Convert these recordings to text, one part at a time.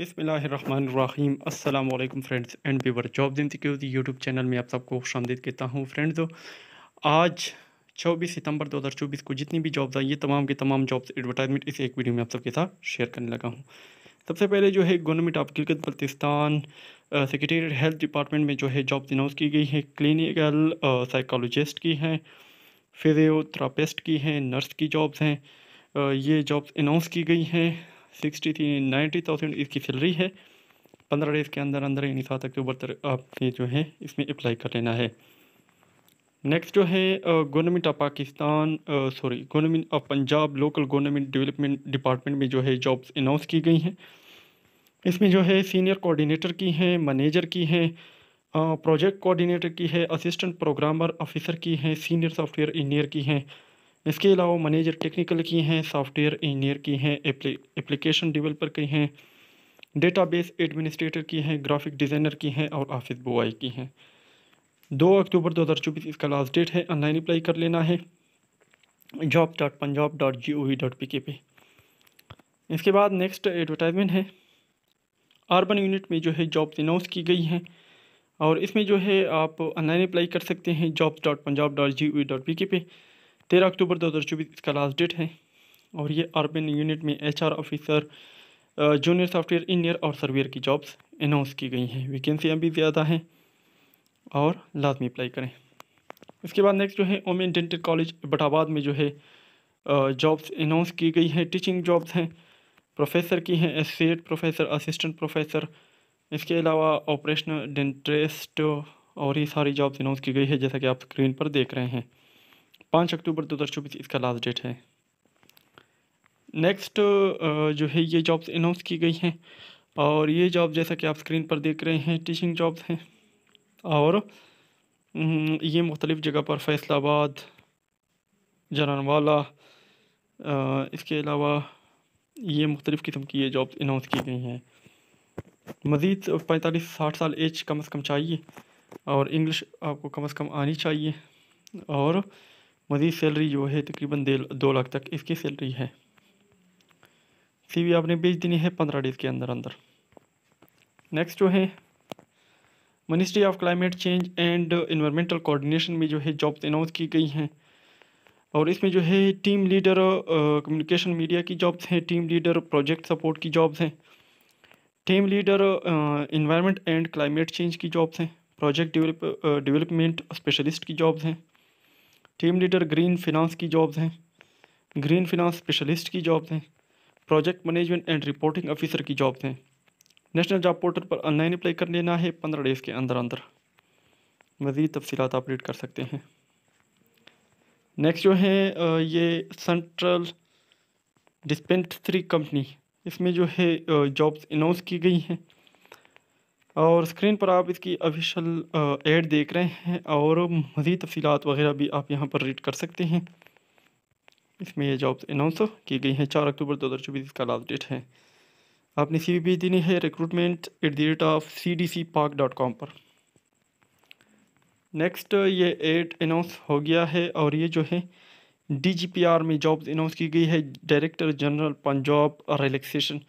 बिसमीम अल्लाम friends and viewer job दिन के यूट्यूब चैनल में आप सबको खुशामदीद कहता हूँ फ्रेंड्स आज 24 सितंबर 2024 को जितनी भी जॉब्स आई ये तमाम के तमाम जॉब्स एडवर्टाइजमेंट इस एक वीडियो में आप सबके साथ शेयर करने लगा हूँ सबसे पहले जो है government of Gilgit Baltistan secretariat health department में जो है जॉब्स अनाउंस की गई है क्लिनिकल साइकोलॉजिस्ट की हैं फिजियोथेरापिस्ट की हैं नर्स की जॉब्स हैं ये जॉब्स अनाउंस की गई हैं सिक्सटी थी नाइन्टी थाउजेंड इसकी सैलरी है पंद्रह डेज़ के अंदर अंदर यानी सात अक्टूबर तक आपने जो है इसमें अप्लाई कर लेना है नेक्स्ट जो है government of Pakistan sorry government of Punjab local government development department में जो है जॉब्स अनाउंस की गई हैं इसमें जो है सीनियर कोऑर्डिनेटर की हैं मैनेजर की हैं प्रोजेक्ट कोऑर्डिनेटर की है असिस्टेंट प्रोग्रामर ऑफिसर की हैं सीनियर सॉफ्टवेयर इंजीनियर की हैं इसके अलावा मैनेजर टेक्निकल की हैं सॉफ्टवेयर इंजीनियर की हैं एप्लीकेशन डेवलपर की हैं डेटाबेस एडमिनिस्ट्रेटर की हैं ग्राफिक डिज़ाइनर की हैं और ऑफिस बॉय की हैं दो अक्टूबर दो हज़ार चौबीस इसका लास्ट डेट है ऑनलाइन अप्लाई कर लेना है job dot Punjab dot G O V dot P K पे इसके बाद नेक्स्ट एडवर्टाइजमेंट है अर्बन यूनिट में जो है जॉब अनाउंस की गई हैं और इसमें जो है आप ऑनलाइन अप्लाई कर सकते हैं job dot Punjab dot G O V dot P K पे तेरह अक्टूबर दो हज़ार चौबीस इसका लास्ट डेट है और ये अर्बन यूनिट में HR officer junior software engineer और सर्वेयर की जॉब्स अनाउंस की गई हैं वैकेंसियाँ भी ज़्यादा हैं और लाजमी अप्लाई करें उसके बाद नेक्स्ट जो है ओमेन डेंटल कॉलेज बटाबाद में जो है जॉब्स अनाउंस की गई हैं टीचिंग जॉब्स हैं प्रोफेसर की हैं एसोसिएट प्रोफेसर असिस्टेंट प्रोफेसर इसके अलावा ऑपरेशनल डेंटिस्ट और ये सारी जॉब्स अनाउंस की गई है जैसा कि आप स्क्रीन पर देख रहे हैं पाँच अक्टूबर दो हज़ार चौबीस इसका लास्ट डेट है नेक्स्ट जो है ये जॉब्स अनाउंस की गई हैं और ये जॉब जैसा कि आप स्क्रीन पर देख रहे हैं टीचिंग जॉब्स हैं और हम्म, ये मुख्तलिफ़ जगह पर फैसलाबाद जरानवाला इसके अलावा ये मुख्तलिफ़ किस्म की ये जॉब्स अनाउंस की गई हैं मज़ीद पैंतालीस साठ साल एज कम अज़ कम चाहिए और इंग्लिश आपको कम अज़ कम आनी चाहिए और मज़ीद सैलरी जो है तकरीबन दो लाख तक इसकी सैलरी है सीवी आपने भेज देनी है पंद्रह डेज़ के अंदर अंदर नेक्स्ट जो है ministry of climate change and environmental coordination में जो है जॉब्स अनाउंस की गई हैं और इसमें जो है टीम लीडर कम्युनिकेशन मीडिया की जॉब्स हैं टीम लीडर प्रोजेक्ट सपोर्ट की जॉब्स हैं team leader environment and climate change की जॉब्स हैं प्रोजेक्ट डिवेलपमेंट डेवलपमेंट स्पेशलिस्ट की जॉब्स हैं टीम लीडर ग्रीन फिनांस की जॉब्स हैं ग्रीन फिनांस स्पेशलिस्ट की जॉब्स हैं project management and reporting officer की जॉब्स हैं नेशनल जॉब पोर्टल पर ऑनलाइन अप्लाई कर लेना है पंद्रह डेज़ के अंदर अंदर मज़ीद तफसी अपडेट कर सकते हैं नेक्स्ट जो है ये सेंट्रल डिस्पेंसरी कंपनी इसमें जो है जॉब्स अनाउंस की गई हैं और स्क्रीन पर आप इसकी ऑफिशियल एड देख रहे हैं और मज़ीद तफसीत वगैरह भी आप यहाँ पर रीड कर सकते हैं इसमें यह जॉब्स अनाउंस की गई हैं चार अक्टूबर दो हज़ार चौबीस इसका लास्ट डेट है आपने सी भी देनी है recruitment at the rate of C D C Pak dot com पर नेक्स्ट ये एड अनाउंस हो गया है और ये जो है डीजीपीआर में जॉब्स अनाउंस की गई है director general Punjab relaxation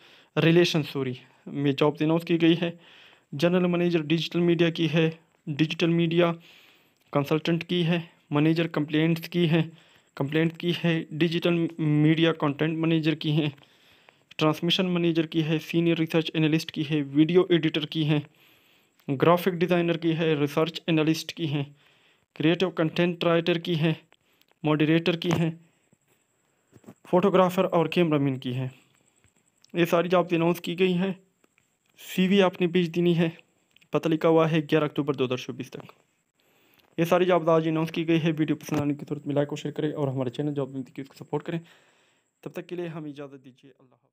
relation sorry में जॉब्स अनाउंस की गई है जनरल मैनेजर डिजिटल मीडिया की है डिजिटल मीडिया कंसल्टेंट की है मैनेजर कंप्लेंट्स की है कंप्लेंट की है डिजिटल मीडिया कंटेंट मैनेजर की हैं ट्रांसमिशन मैनेजर की है सीनियर रिसर्च एनालिस्ट की है वीडियो एडिटर की हैं ग्राफिक डिज़ाइनर की है रिसर्च एनालिस्ट की हैं क्रिएटिव कंटेंट राइटर की है मॉडरेटर की हैं फ़ोटोग्राफ़र और कैमरामैन की हैं ये सारी जॉब्स अनाउंस की गई हैं सीवी आपने बेच देनी है पता लिखा हुआ है ग्यारह अक्टूबर दो हज़ार चौबीस तक ये सारी जॉब आज अनाउंस की गई है वीडियो पसंद आने की तुरंत में लाइक और शेयर करें और हमारे चैनल जॉब मिलती उसको सपोर्ट करें तब तक के लिए हम इजाज़त दीजिए अल्लाह